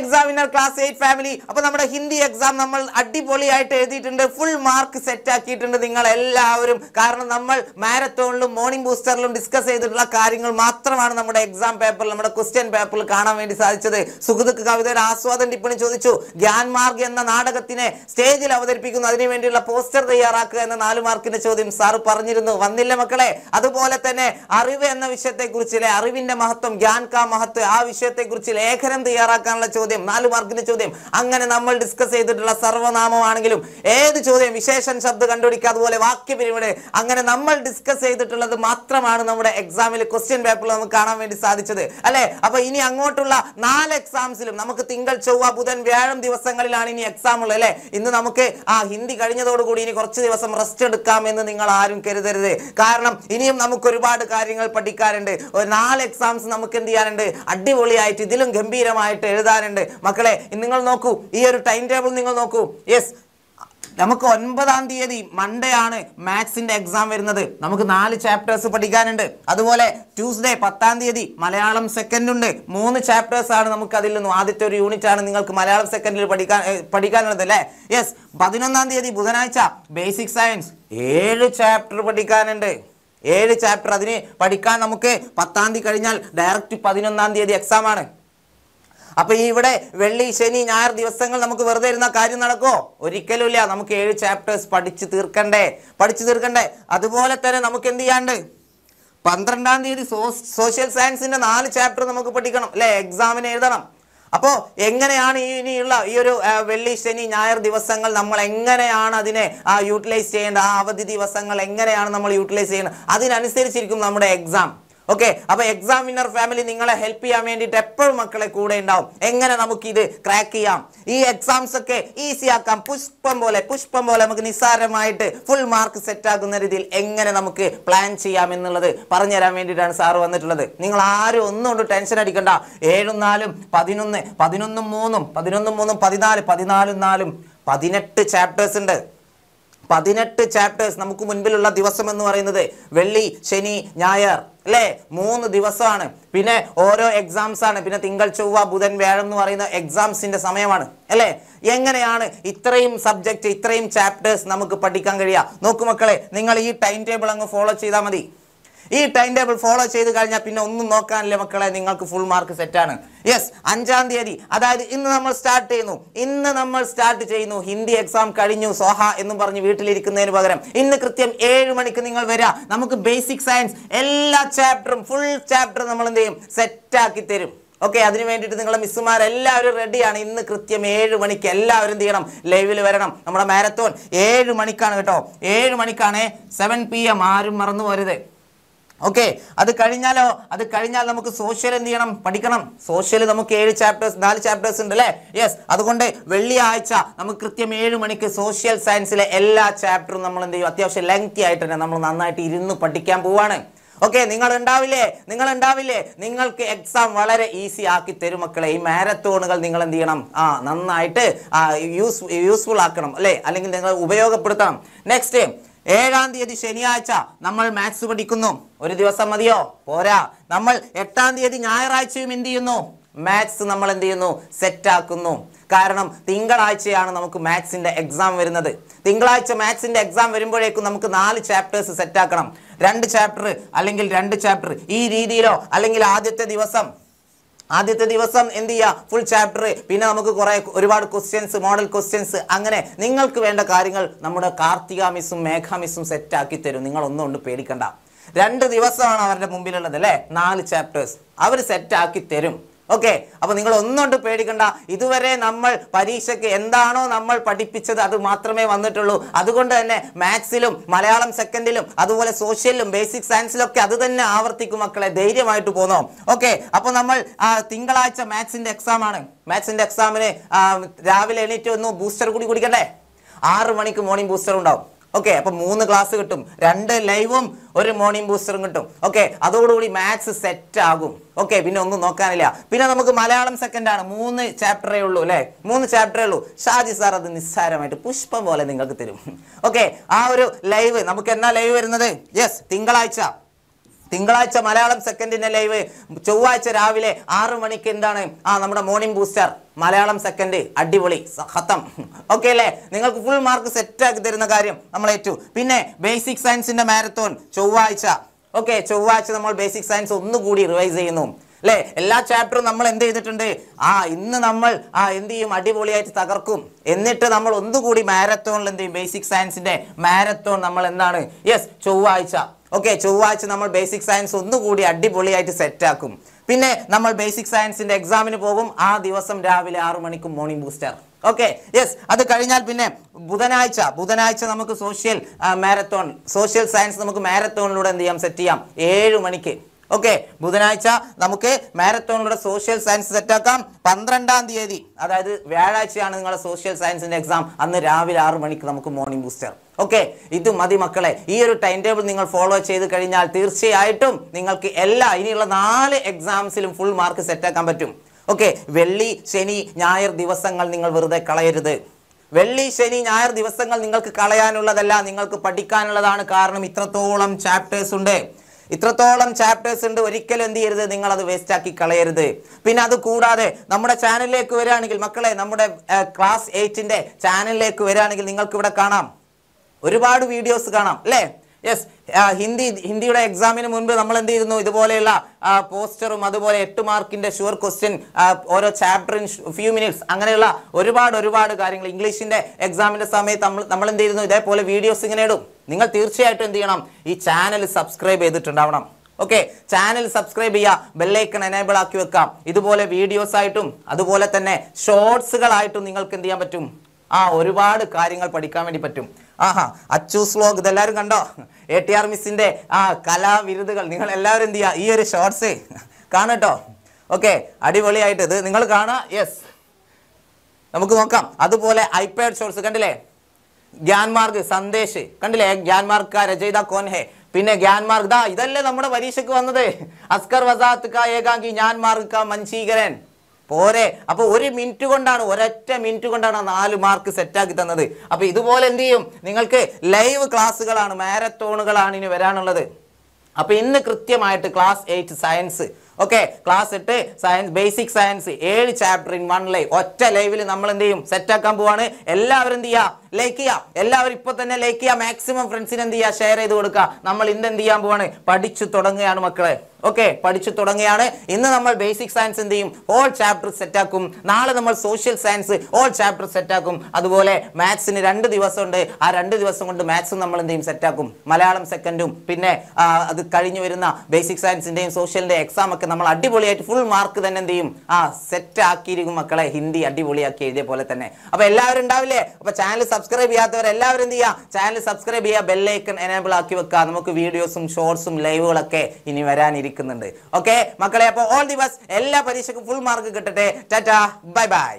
examiner class eight family അപ്പൊ നമ്മുടെ Hindi exam നമ്മൾ അടിപൊളിയായിട്ട് എഴുതിയിട്ടുണ്ട് ഫുൾ മാർക്ക് സെറ്റ് ആക്കിയിട്ടുണ്ട് നിങ്ങൾ എല്ലാവരും കാരണം നമ്മൾ മാരത്തോണിലും മോർണിംഗ് ബൂസ്റ്ററിലും ഡിസ്കസ് ചെയ്തിട്ടുള്ള കാര്യങ്ങൾ മാത്രമാണ് നമ്മുടെ എക്സാം പേപ്പറിൽ നമ്മുടെ ക്വസ്റ്റ്യൻ പേപ്പറിൽ കാണാൻ വേണ്ടി സാധിച്ചത് സുഹൃത്തുക്ക് കവിതയുടെ ആസ്വാദൻ ടിപ്പണി ചോദിച്ചു മാർഗ് എന്ന നാടകത്തിനെ സ്റ്റേജിൽ അവതരിപ്പിക്കുന്നു അതിനുവേണ്ടിയുള്ള പോസ്റ്റർ തയ്യാറാക്കുക എന്ന നാല് മാർക്കിന്റെ ചോദ്യം സാറ് പറഞ്ഞിരുന്നു വന്നില്ല മക്കളെ അതുപോലെ തന്നെ അറിവ് എന്ന വിഷയത്തെക്കുറിച്ച് അറിവിന്റെ മഹത്വം ഗ്യാൻ കാ മഹത്വം ആ വിഷയത്തെക്കുറിച്ച് ലേഖനം തയ്യാറാക്കാനുള്ള ചോദ്യം ചോദ്യം നാല് മാർക്കിന്റെ ചോദ്യം അങ്ങനെ നമ്മൾ ഡിസ്കസ് ചെയ്തിട്ടുള്ള സർവനാമമാണെങ്കിലും ഏത് ചോദ്യം വിശേഷൻ ശബ്ദ കണ്ടുപിടിക്കുക അതുപോലെ വാക്യപിരിവിടെ അങ്ങനെ നമ്മൾ ഡിസ്കസ് ചെയ്തിട്ടുള്ളത് മാത്രമാണ് നമ്മുടെ എക്സാമിൽ ക്വസ്റ്റ്യൻ പേപ്പറിൽ നമുക്ക് കാണാൻ വേണ്ടി സാധിച്ചത് അല്ലെ അപ്പൊ ഇനി അങ്ങോട്ടുള്ള നാല് എക്സാംസിലും നമുക്ക് തിങ്കൾ ചൊവ്വ ബുധൻ വ്യാഴം ദിവസങ്ങളിലാണ് ഇനി എക്സാം ഉള്ളത് അല്ലെ ഇന്ന് നമുക്ക് ആ ഹിന്ദി കഴിഞ്ഞതോടുകൂടി ഇനി കുറച്ച് ദിവസം റെസ്റ്റ് എടുക്കാമെന്ന് നിങ്ങൾ ആരും കരുതരുത് കാരണം ഇനിയും നമുക്ക് ഒരുപാട് കാര്യങ്ങൾ പഠിക്കാറുണ്ട് ഒരു നാല് എക്സാംസ് നമുക്ക് എന്ത് ചെയ്യാനുണ്ട് അടിപൊളിയായിട്ട് ഇതിലും ഗംഭീരമായിട്ട് എഴുതാനുണ്ട് പറയുന്നുണ്ട് മക്കളെ നിങ്ങൾ നോക്കൂ ഈ ഒരു ടൈം ടേബിൾ നിങ്ങൾ നോക്കൂ യെസ് നമുക്ക് ഒൻപതാം തീയതി മൺഡേ ആണ് മാത്സിന്റെ എക്സാം വരുന്നത് നമുക്ക് നാല് ചാപ്റ്റേഴ്സ് പഠിക്കാനുണ്ട് അതുപോലെ ട്യൂസ്ഡേ പത്താം തീയതി മലയാളം സെക്കൻഡ് ഉണ്ട് മൂന്ന് ചാപ്റ്റേഴ്സ് ആണ് നമുക്ക് അതിൽ നിന്നും ആദ്യത്തെ ഒരു യൂണിറ്റ് ആണ് നിങ്ങൾക്ക് മലയാളം സെക്കൻഡിൽ പഠിക്കാൻ പഠിക്കാനുള്ളത് അല്ലേ യെസ് പതിനൊന്നാം തീയതി ബുധനാഴ്ച ബേസിക് സയൻസ് ഏഴ് ചാപ്റ്റർ പഠിക്കാനുണ്ട് ഏഴ് ചാപ്റ്റർ അതിന് പഠിക്കാൻ നമുക്ക് പത്താം തീയതി കഴിഞ്ഞാൽ ഡയറക്റ്റ് പതിനൊന്നാം തീയതി എക്സാം ആണ് അപ്പൊ ഈ ഇവിടെ വെള്ളി ശനി ഞായർ ദിവസങ്ങൾ നമുക്ക് വെറുതെ ഇരുന്ന കാര്യം നടക്കോ ഒരിക്കലുമില്ല നമുക്ക് ഏഴ് ചാപ്റ്റേഴ്സ് പഠിച്ചു തീർക്കണ്ടേ പഠിച്ചു തീർക്കണ്ടേ അതുപോലെ തന്നെ നമുക്ക് എന്ത് ചെയ്യാണ്ട് പന്ത്രണ്ടാം തീയതി സോഷ്യൽ സയൻസിന്റെ നാല് ചാപ്റ്റർ നമുക്ക് പഠിക്കണം അല്ലെ എക്സാമിന് എഴുതണം അപ്പോൾ എങ്ങനെയാണ് ഈ ഇനിയുള്ള ഈ ഒരു വെള്ളി ശനി ഞായർ ദിവസങ്ങൾ നമ്മൾ എങ്ങനെയാണ് അതിനെ യൂട്ടിലൈസ് ചെയ്യേണ്ടത് ആ അവധി ദിവസങ്ങൾ എങ്ങനെയാണ് നമ്മൾ യൂട്ടിലൈസ് ചെയ്യേണ്ടത് അതിനനുസരിച്ചിരിക്കും നമ്മുടെ എക്സാം ഓക്കെ അപ്പൊ എക്സാമിനർ ഫാമിലി നിങ്ങളെ ഹെൽപ്പ് ചെയ്യാൻ വേണ്ടിയിട്ട് എപ്പോഴും മക്കളെ കൂടെ ഉണ്ടാവും എങ്ങനെ നമുക്കിത് ക്രാക്ക് ചെയ്യാം ഈ എക്സാംസ് ഒക്കെ ഈസി ആക്കാം പുഷ്പം പോലെ പുഷ്പം പോലെ നമുക്ക് നിസ്സാരമായിട്ട് ഫുൾ മാർക്ക് സെറ്റ് ആകുന്ന രീതിയിൽ എങ്ങനെ നമുക്ക് പ്ലാൻ ചെയ്യാം എന്നുള്ളത് പറഞ്ഞുതരാൻ വേണ്ടിയിട്ടാണ് സാറ് വന്നിട്ടുള്ളത് നിങ്ങൾ ആരും ഒന്നും കൊണ്ട് ടെൻഷൻ അടിക്കണ്ട ഏഴും നാലും പതിനൊന്ന് പതിനൊന്നും മൂന്നും പതിനൊന്നും മൂന്നും പതിനാല് പതിനാലും നാലും പതിനെട്ട് ചാപ്റ്റേഴ്സ് ഉണ്ട് പതിനെട്ട് ചാപ്റ്റേഴ്സ് നമുക്ക് മുൻപിലുള്ള ദിവസം എന്ന് പറയുന്നത് വെള്ളി ശനി ഞായർ അല്ലേ മൂന്ന് ദിവസമാണ് പിന്നെ ഓരോ എക്സാംസ് ആണ് പിന്നെ തിങ്കൾ ചൊവ്വ ബുധൻ വ്യാഴം എന്ന് പറയുന്ന എക്സാംസിന്റെ സമയമാണ് അല്ലേ എങ്ങനെയാണ് ഇത്രയും സബ്ജക്റ്റ് ഇത്രയും ചാപ്റ്റേഴ്സ് നമുക്ക് പഠിക്കാൻ കഴിയുക നോക്കു മക്കളെ നിങ്ങൾ ഈ ടൈം ടേബിൾ അങ്ങ് ഫോളോ ചെയ്താൽ മതി ഈ ടൈം ടേബിൾ ഫോളോ ചെയ്ത് കഴിഞ്ഞാൽ പിന്നെ ഒന്നും നോക്കാനില്ല മക്കളെ നിങ്ങൾക്ക് ഫുൾ മാർക്ക് സെറ്റാണ് യെസ് അഞ്ചാം തീയതി അതായത് ഇന്ന് നമ്മൾ സ്റ്റാർട്ട് ചെയ്യുന്നു ഇന്ന് നമ്മൾ സ്റ്റാർട്ട് ചെയ്യുന്നു ഹിന്ദി എക്സാം കഴിഞ്ഞു സോഹ എന്ന് പറഞ്ഞ് വീട്ടിലിരിക്കുന്നതിന് പകരം ഇന്ന് കൃത്യം ഏഴ് മണിക്ക് നിങ്ങൾ വരിക നമുക്ക് ബേസിക് സയൻസ് എല്ലാ ചാപ്റ്ററും ഫുൾ ചാപ്റ്റർ നമ്മൾ എന്ത് ചെയ്യും സെറ്റാക്കി തരും ഓക്കെ അതിന് വേണ്ടിയിട്ട് നിങ്ങളെ മിസ്സുമാർ എല്ലാവരും റെഡിയാണ് ഇന്ന് കൃത്യം ഏഴ് മണിക്ക് എല്ലാവരും ചെയ്യണം ലൈവിൽ വരണം നമ്മുടെ മാരത്തോൺ ഏഴ് മണിക്കാണ് കേട്ടോ ഏഴ് മണിക്കാണ് സെവൻ പി എം ആരും മറന്നു പോരുത് ഓക്കെ അത് കഴിഞ്ഞാലോ അത് കഴിഞ്ഞാൽ നമുക്ക് സോഷ്യൽ എന്ത് ചെയ്യണം പഠിക്കണം സോഷ്യൽ നമുക്ക് ഏഴ് ചാപ്റ്റേഴ്സ് നാല് ചാപ്റ്റേഴ്സ് ഉണ്ട് അല്ലേ യെസ് അതുകൊണ്ട് വെള്ളിയാഴ്ച നമുക്ക് കൃത്യം ഏഴ് മണിക്ക് സോഷ്യൽ സയൻസിലെ എല്ലാ ചാപ്റ്ററും നമ്മൾ എന്ത് ചെയ്യും അത്യാവശ്യം ലെങ്തി ആയിട്ട് തന്നെ നമ്മൾ നന്നായിട്ട് ഇരുന്ന് പഠിക്കാൻ പോവാണ് ഓക്കെ നിങ്ങൾ ഉണ്ടാവില്ലേ നിങ്ങൾ ഉണ്ടാവില്ലേ നിങ്ങൾക്ക് എക്സാം വളരെ ഈസി ആക്കി തരും മക്കളെ ഈ മാരത്തോണുകൾ നിങ്ങൾ എന്ത് ചെയ്യണം ആ നന്നായിട്ട് യൂസ് യൂസ്ഫുൾ ആക്കണം അല്ലേ അല്ലെങ്കിൽ നിങ്ങൾ ഉപയോഗപ്പെടുത്തണം നെക്സ്റ്റ് ഏഴാം തീയതി ശനിയാഴ്ച നമ്മൾ മാത്സ് പഠിക്കുന്നു ഒരു ദിവസം മതിയോ പോരാ നമ്മൾ എട്ടാം തീയതി ഞായറാഴ്ചയും എന്ത് ചെയ്യുന്നു മാത്സ് നമ്മൾ എന്ത് ചെയ്യുന്നു സെറ്റാക്കുന്നു കാരണം തിങ്കളാഴ്ചയാണ് നമുക്ക് മാത്സിൻ്റെ എക്സാം വരുന്നത് തിങ്കളാഴ്ച മാത്സിൻ്റെ എക്സാം വരുമ്പോഴേക്കും നമുക്ക് നാല് ചാപ്റ്റേഴ്സ് സെറ്റാക്കണം രണ്ട് ചാപ്റ്റർ അല്ലെങ്കിൽ രണ്ട് ചാപ്റ്റർ ഈ രീതിയിലോ അല്ലെങ്കിൽ ആദ്യത്തെ ദിവസം ആദ്യത്തെ ദിവസം എന്ത് ചെയ്യുക ഫുൾ ചാപ്റ്റർ പിന്നെ നമുക്ക് കുറേ ഒരുപാട് ക്വസ്റ്റ്യൻസ് മോഡൽ ക്വസ്റ്റ്യൻസ് അങ്ങനെ നിങ്ങൾക്ക് വേണ്ട കാര്യങ്ങൾ നമ്മുടെ കാർത്തിക മിസ്സും മേഘ മിസ്സും സെറ്റാക്കി തരും ഒന്നും കൊണ്ട് പേടിക്കണ്ട രണ്ട് ദിവസമാണ് അവരുടെ മുമ്പിലുള്ളത് അല്ലേ നാല് ചാപ്റ്റേഴ്സ് അവർ സെറ്റാക്കി തരും ഓക്കെ അപ്പോൾ നിങ്ങൾ ഒന്നുകൊണ്ട് പേടിക്കണ്ട ഇതുവരെ നമ്മൾ പരീക്ഷയ്ക്ക് എന്താണോ നമ്മൾ പഠിപ്പിച്ചത് അത് മാത്രമേ വന്നിട്ടുള്ളൂ അതുകൊണ്ട് തന്നെ മാത്സിലും മലയാളം സെക്കൻഡിലും അതുപോലെ സോഷ്യലിലും ബേസിക് സയൻസിലൊക്കെ അത് തന്നെ ആവർത്തിക്കും മക്കളെ ധൈര്യമായിട്ട് പോന്നോ ഓക്കെ അപ്പോൾ നമ്മൾ തിങ്കളാഴ്ച എക്സാം എക്സാമാണ് മാത്സിന്റെ എക്സാമിന് രാവിലെ എണീറ്റ് ഒന്ന് ബൂസ്റ്റർ കൂടി കുടിക്കണ്ടേ ആറ് മണിക്ക് മോർണിംഗ് ബൂസ്റ്റർ ഉണ്ടാവും ഓക്കെ അപ്പോൾ മൂന്ന് ക്ലാസ് കിട്ടും രണ്ട് ലൈവും ഒരു മോർണിംഗ് ബൂസ്റ്ററും കിട്ടും ഓക്കെ അതോടുകൂടി മാത്സ് സെറ്റ് ആകും ഓക്കെ പിന്നെ ഒന്നും നോക്കാനില്ല പിന്നെ നമുക്ക് മലയാളം സെക്കൻഡ് ആണ് മൂന്ന് ചാപ്റ്ററേ ഉള്ളൂ അല്ലെ മൂന്ന് ചാപ്റ്ററേ ഉള്ളൂ ഷാജി സാർ അത് നിസ്സാരമായിട്ട് പുഷ്പം പോലെ നിങ്ങൾക്ക് തരും ഓക്കെ ആ ഒരു ലൈവ് നമുക്ക് എന്നാ ലൈവ് വരുന്നത് യെസ് തിങ്കളാഴ്ച തിങ്കളാഴ്ച മലയാളം സെക്കൻഡിന്റെ ലൈവ് ചൊവ്വാഴ്ച രാവിലെ ആറു മണിക്ക് എന്താണ് ആ നമ്മുടെ മോർണിംഗ് ബൂസ്റ്റർ മലയാളം സെക്കൻഡ് അടിപൊളി ഹത്തം ഓക്കെ അല്ലേ നിങ്ങൾക്ക് ഫുൾ മാർക്ക് സെറ്റാക്കി തരുന്ന കാര്യം നമ്മൾ ഏറ്റു പിന്നെ ബേസിക് സയൻസിന്റെ മാരത്തോൺ ചൊവ്വാഴ്ച ഓക്കെ ചൊവ്വാഴ്ച നമ്മൾ ബേസിക് സയൻസ് ഒന്നുകൂടി റിവൈസ് ചെയ്യുന്നു അല്ലേ എല്ലാ ചാപ്റ്ററും നമ്മൾ എന്ത് ചെയ്തിട്ടുണ്ട് ആ ഇന്ന് നമ്മൾ ആ എന്ത് ചെയ്യും അടിപൊളിയായിട്ട് തകർക്കും എന്നിട്ട് നമ്മൾ ഒന്നുകൂടി മാരത്തോണിൽ എന്ത് ചെയ്യും ബേസിക് സയൻസിന്റെ മാരത്തോൺ നമ്മൾ എന്താണ് യെസ് ചൊവ്വാഴ്ച ഓക്കെ ചൊവ്വാഴ്ച നമ്മൾ ബേസിക് സയൻസ് ഒന്നുകൂടി അടിപൊളിയായിട്ട് സെറ്റാക്കും പിന്നെ നമ്മൾ ബേസിക് സയൻസിന്റെ എക്സാമിന് പോകും ആ ദിവസം രാവിലെ ആറു മണിക്കും മോർണിംഗ് ബൂസ്റ്റർ ഓക്കെ യെസ് അത് കഴിഞ്ഞാൽ പിന്നെ ബുധനാഴ്ച ബുധനാഴ്ച നമുക്ക് സോഷ്യൽ മാരത്തോൺ സോഷ്യൽ സയൻസ് നമുക്ക് മാരത്തോണിലൂടെ എന്ത് ചെയ്യാം സെറ്റ് ചെയ്യാം ഏഴ് മണിക്ക് ഓക്കെ ബുധനാഴ്ച നമുക്ക് മാരത്തോണിലൂടെ സോഷ്യൽ സയൻസ് സെറ്റാക്കാം പന്ത്രണ്ടാം തീയതി അതായത് വ്യാഴാഴ്ചയാണ് നിങ്ങളുടെ സോഷ്യൽ സയൻസിന്റെ എക്സാം അന്ന് രാവിലെ ആറ് മണിക്ക് നമുക്ക് മോർണിംഗ് ബൂസ്റ്റർ ഓക്കെ ഇത് മതി മക്കളെ ഈ ഒരു ടൈം ടേബിൾ നിങ്ങൾ ഫോളോ ചെയ്ത് കഴിഞ്ഞാൽ തീർച്ചയായിട്ടും നിങ്ങൾക്ക് എല്ലാ ഇനിയുള്ള നാല് എക്സാംസിലും ഫുൾ മാർക്ക് സെറ്റാക്കാൻ പറ്റും ഓക്കെ വെള്ളി ശനി ഞായർ ദിവസങ്ങൾ നിങ്ങൾ വെറുതെ കളയരുത് വെള്ളി ശനി ഞായർ ദിവസങ്ങൾ നിങ്ങൾക്ക് കളയാനുള്ളതല്ല നിങ്ങൾക്ക് പഠിക്കാനുള്ളതാണ് കാരണം ഇത്രത്തോളം ചാപ്റ്റേഴ്സ് ഉണ്ട് ഇത്രത്തോളം ചാപ്റ്റേഴ്സ് ഉണ്ട് ഒരിക്കലും എന്ത് ചെയ്യരുത് നിങ്ങൾ അത് വേസ്റ്റ് ആക്കി കളയരുത് പിന്നെ അത് കൂടാതെ നമ്മുടെ ചാനലിലേക്ക് വരികയാണെങ്കിൽ മക്കളെ നമ്മുടെ ക്ലാസ് എയ്റ്റിന്റെ ചാനലിലേക്ക് വരികയാണെങ്കിൽ നിങ്ങൾക്ക് ഇവിടെ കാണാം ഒരുപാട് വീഡിയോസ് കാണാം അല്ലേ യെസ് ഹിന്ദി ഹിന്ദിയുടെ എക്സാമിന് മുൻപ് നമ്മൾ എന്ത് ചെയ്യുന്നു ഇതുപോലെയുള്ള പോസ്റ്ററും അതുപോലെ എട്ട് മാർക്കിന്റെ ഷുവർ ക്വസ്റ്റ്യൻ ഓരോ ചാപ്റ്ററിൻ ഫ്യൂ മിനിറ്റ്സ് അങ്ങനെയുള്ള ഒരുപാട് ഒരുപാട് കാര്യങ്ങൾ ഇംഗ്ലീഷിന്റെ എക്സാമിന്റെ സമയത്ത് നമ്മൾ നമ്മൾ എന്ത് ചെയ്യുന്നു ഇതേപോലെ വീഡിയോസ് ഇങ്ങനെ ഇടും നിങ്ങൾ തീർച്ചയായിട്ടും എന്ത് ചെയ്യണം ഈ ചാനൽ സബ്സ്ക്രൈബ് ചെയ്തിട്ടുണ്ടാവണം ഓക്കെ ചാനൽ സബ്സ്ക്രൈബ് ചെയ്യുക ബെല്ലൈക്കൺ എനേബിൾ ആക്കി വെക്കാം ഇതുപോലെ വീഡിയോസ് ആയിട്ടും അതുപോലെ തന്നെ ഷോർട്സുകളായിട്ടും നിങ്ങൾക്ക് എന്ത് ചെയ്യാൻ പറ്റും ആ ഒരുപാട് കാര്യങ്ങൾ പഠിക്കാൻ വേണ്ടി പറ്റും ആഹാ അച്ചു സ്ലോഗ് ഇതെല്ലാവരും കണ്ടോ എ ടി ആർ മിസ്സിൻ്റെ ആ കലാവിരുതുകൾ നിങ്ങൾ എല്ലാവരും എന്ത് ചെയ്യുക ഈ ഒരു ഷോർട്സ് കാണട്ടോ ഓക്കെ അടിപൊളിയായിട്ട് ഇത് നിങ്ങൾ കാണാം യെസ് നമുക്ക് നോക്കാം അതുപോലെ ഐപാഡ് ഷോർട്സ് കണ്ടില്ലേ ഗ്യാൻമാർഗ് സന്ദേശ് കണ്ടില്ലേ ഗ്യാൻമാർഗ് കാ രചയിത കോൻ പിന്നെ ഗ്യാൻമാർഗ് ദാ ഇതല്ലേ നമ്മുടെ പരീക്ഷയ്ക്ക് വന്നത് അസ്കർ വസാത്ത് കാ ഏകാംഗി ജ്ഞാൻമാർഗ് കാ മഞ്ചീകരൻ പോരെ അപ്പോൾ ഒരു മിനിറ്റ് കൊണ്ടാണ് ഒരൊറ്റ മിനിറ്റ് കൊണ്ടാണ് നാല് മാർക്ക് സെറ്റാക്കി തന്നത് അപ്പോൾ ഇതുപോലെ എന്ത് ചെയ്യും നിങ്ങൾക്ക് ലൈവ് ക്ലാസ്സുകളാണ് മാരത്തോണുകളാണ് ഇനി വരാനുള്ളത് അപ്പോൾ ഇന്ന് കൃത്യമായിട്ട് class eight science okay class എട്ട് സയൻസ് ബേസിക് സയൻസ് ഏഴ് ചാപ്റ്റർ ഇൻ വൺ ലൈവ് ഒറ്റ ലൈവിൽ നമ്മൾ എന്ത് ചെയ്യും സെറ്റാക്കാൻ പോവാണ് എല്ലാവരും എന്ത് ചെയ്യുക ലൈക്ക് ചെയ്യാം എല്ലാവരും ഇപ്പൊ തന്നെ ലൈക്ക് ചെയ്യാം മാക്സിമം ഫ്രണ്ട്സിന് എന്ത് ചെയ്യാം ഷെയർ ചെയ്ത് കൊടുക്കുക നമ്മൾ ഇന്ന് എന്ത് ചെയ്യാൻ പോവാണ് പഠിച്ചു തുടങ്ങുകയാണ് മക്കളെ ഓക്കെ പഠിച്ചു തുടങ്ങുകയാണ് ഇന്ന് നമ്മൾ ബേസിക് സയൻസ് എന്ത് ചെയ്യും ഓൾ ചാപ്റ്റർ സെറ്റ് ആക്കും നാളെ നമ്മൾ social science all chapter set ആക്കും അതുപോലെ മാത്സിന് രണ്ട് ദിവസം ഉണ്ട് ആ രണ്ട് ദിവസം കൊണ്ട് മാത്സും നമ്മൾ എന്ത് ചെയ്യും സെറ്റ് ആക്കും മലയാളം സെക്കൻഡും പിന്നെ അത് കഴിഞ്ഞു വരുന്ന ബേസിക് സയൻസിന്റെയും സോഷ്യലിന്റെ എക്സാം ഒക്കെ നമ്മൾ അടിപൊളിയായിട്ട് ഫുൾ മാർക്ക് തന്നെ എന്ത് ചെയ്യും ആ സെറ്റ് ആക്കിയിരിക്കും മക്കളെ ഹിന്ദി അടിപൊളിയാക്കി എഴുതിയ പോലെ തന്നെ അപ്പൊ എല്ലാവരും ഉണ്ടാവില്ലേ അപ്പൊ ചാനൽ സബ്സ്ക്രൈബ് എല്ലാവരും എന്ത് ചെയ്യുക ചാനൽ സബ്സ്ക്രൈബ് ചെയ്യുക ബെല്ലൈക്കൺ എനേബിൾ ആക്കി വെക്കുക നമുക്ക് വീഡിയോസും ഷോർട്സും ലൈവുകളൊക്കെ ഇനി വരാനിരിക്കുന്നുണ്ട് ഓക്കെ മക്കളെ അപ്പോൾ ഓൾ ദിവസ് എല്ലാ പരീക്ഷയ്ക്കും ഫുൾ മാർക്ക് കിട്ടട്ടെ ടാറ്റാ ബൈ ബൈ